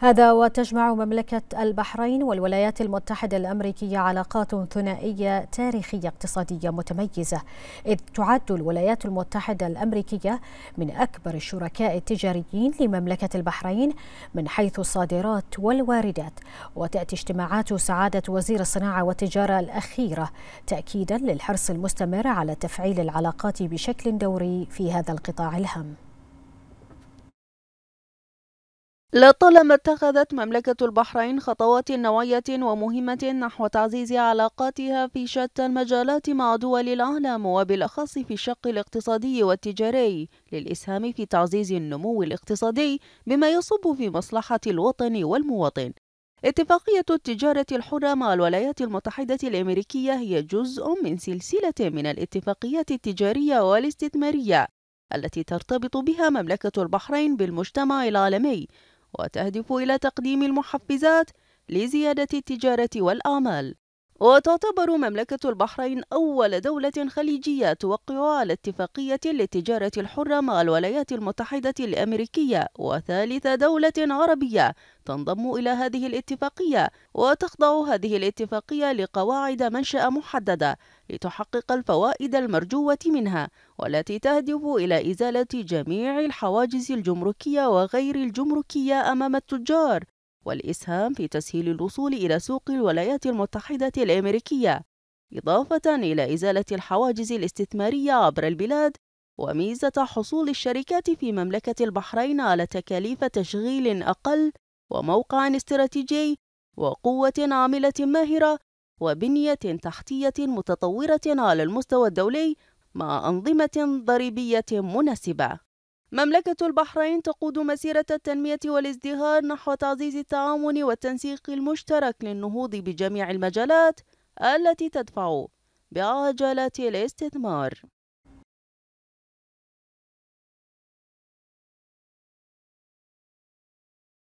هذا وتجمع مملكة البحرين والولايات المتحدة الأمريكية علاقات ثنائية تاريخية اقتصادية متميزة إذ تعد الولايات المتحدة الأمريكية من أكبر الشركاء التجاريين لمملكة البحرين من حيث الصادرات والواردات وتأتي اجتماعات سعادة وزير الصناعة والتجارة الأخيرة تأكيدا للحرص المستمر على تفعيل العلاقات بشكل دوري في هذا القطاع الهام لطالما اتخذت مملكة البحرين خطوات نوعية ومهمة نحو تعزيز علاقاتها في شتى المجالات مع دول العالم وبالأخص في الشق الاقتصادي والتجاري للإسهام في تعزيز النمو الاقتصادي بما يصب في مصلحة الوطن والمواطن اتفاقية التجارة الحرة مع الولايات المتحدة الأمريكية هي جزء من سلسلة من الاتفاقيات التجارية والاستثمارية التي ترتبط بها مملكة البحرين بالمجتمع العالمي وتهدف إلى تقديم المحفزات لزيادة التجارة والأعمال وتعتبر مملكة البحرين أول دولة خليجية توقع على اتفاقية للتجارة الحرة مع الولايات المتحدة الأمريكية وثالث دولة عربية تنضم إلى هذه الاتفاقية وتخضع هذه الاتفاقية لقواعد منشأ محددة لتحقق الفوائد المرجوة منها والتي تهدف إلى إزالة جميع الحواجز الجمركية وغير الجمركية أمام التجار والإسهام في تسهيل الوصول إلى سوق الولايات المتحدة الأمريكية إضافة إلى إزالة الحواجز الاستثمارية عبر البلاد وميزة حصول الشركات في مملكة البحرين على تكاليف تشغيل أقل وموقع استراتيجي وقوة عاملة ماهرة وبنية تحتية متطورة على المستوى الدولي مع أنظمة ضريبية مناسبة مملكة البحرين تقود مسيرة التنمية والازدهار نحو تعزيز التعاون والتنسيق المشترك للنهوض بجميع المجالات التي تدفع بعجلة الاستثمار